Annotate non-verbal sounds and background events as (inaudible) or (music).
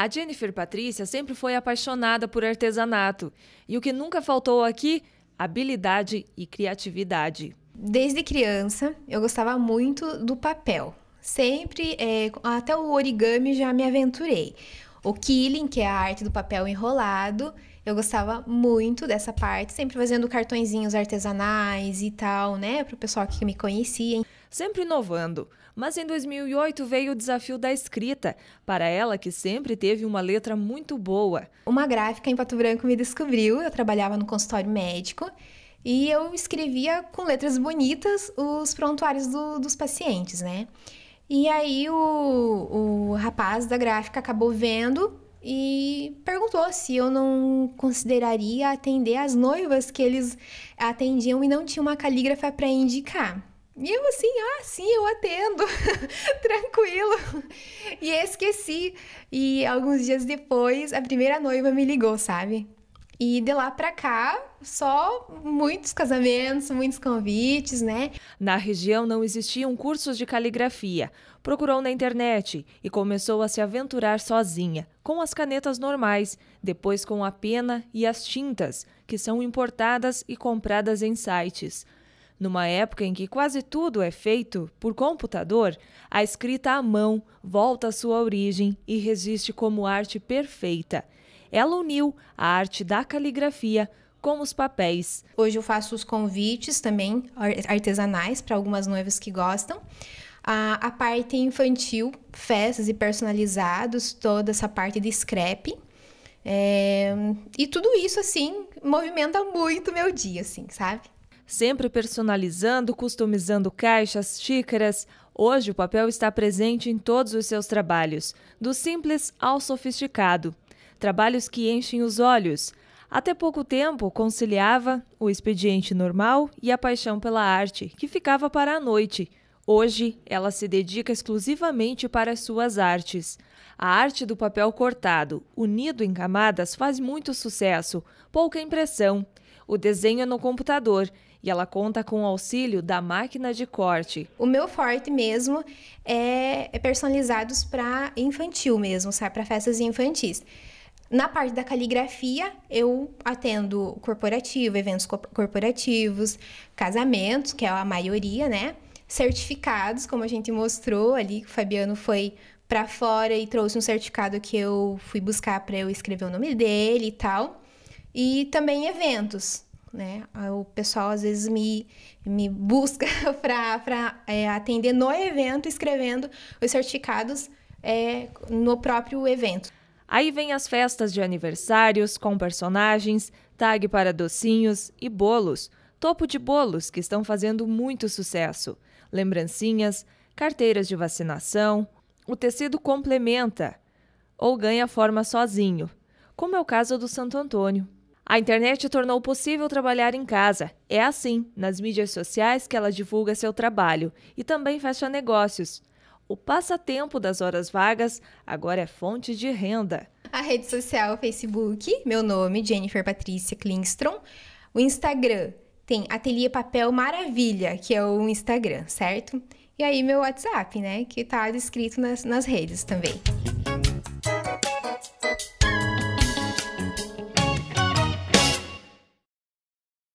A Jennifer Patrícia sempre foi apaixonada por artesanato e o que nunca faltou aqui, habilidade e criatividade. Desde criança, eu gostava muito do papel. Sempre, é, até o origami já me aventurei. O killing, que é a arte do papel enrolado, eu gostava muito dessa parte, sempre fazendo cartõezinhos artesanais e tal, né, para o pessoal que me conhecia. Sempre inovando. Mas em 2008 veio o desafio da escrita, para ela que sempre teve uma letra muito boa. Uma gráfica em Pato Branco me descobriu, eu trabalhava no consultório médico e eu escrevia com letras bonitas os prontuários do, dos pacientes, né? E aí o, o rapaz da gráfica acabou vendo e perguntou se eu não consideraria atender as noivas que eles atendiam e não tinha uma calígrafa para indicar. E eu assim, ah, sim, eu atendo, (laughs) tranquilo. E esqueci. E alguns dias depois, a primeira noiva me ligou, sabe? E de lá para cá, só muitos casamentos, muitos convites, né? Na região não existiam cursos de caligrafia. Procurou na internet e começou a se aventurar sozinha, com as canetas normais, depois com a pena e as tintas, que são importadas e compradas em sites. Numa época em que quase tudo é feito por computador, a escrita à mão volta à sua origem e resiste como arte perfeita ela uniu a arte da caligrafia com os papéis. Hoje eu faço os convites também artesanais para algumas noivas que gostam. A, a, parte infantil, festas e personalizados, toda essa parte de scrap. É, e tudo isso, assim, movimenta muito meu dia, assim, sabe? Sempre personalizando, customizando caixas, xícaras. Hoje o papel está presente em todos os seus trabalhos, do simples ao sofisticado trabalhos que enchem os olhos. Até pouco tempo conciliava o expediente normal e a paixão pela arte, que ficava para a noite. Hoje, ela se dedica exclusivamente para as suas artes. A arte do papel cortado, unido em camadas, faz muito sucesso, pouca impressão. O desenho é no computador e ela conta com o auxílio da máquina de corte. O meu forte mesmo é, é personalizados para infantil mesmo, sabe, para festas infantis. Na parte da caligrafia, eu atendo corporativo, eventos co corporativos, casamentos, que é a maioria, né? Certificados, como a gente mostrou ali, que o Fabiano foi para fora e trouxe um certificado que eu fui buscar para eu escrever o nome dele e tal. E também eventos, né? O pessoal às vezes me, me busca (laughs) para é, atender no evento, escrevendo os certificados é, no próprio evento. Aí vem as festas de aniversários com personagens, tag para docinhos e bolos, topo de bolos que estão fazendo muito sucesso, lembrancinhas, carteiras de vacinação. O tecido complementa ou ganha forma sozinho, como é o caso do Santo Antônio. A internet tornou possível trabalhar em casa. É assim, nas mídias sociais que ela divulga seu trabalho e também fecha negócios o passatempo das horas vagas agora é fonte de renda. A rede social Facebook, meu nome, Jennifer Patrícia Klingstrom. O Instagram tem Ateliê Papel Maravilha, que é o Instagram, certo? E aí meu WhatsApp, né? Que tá descrito nas, nas redes também.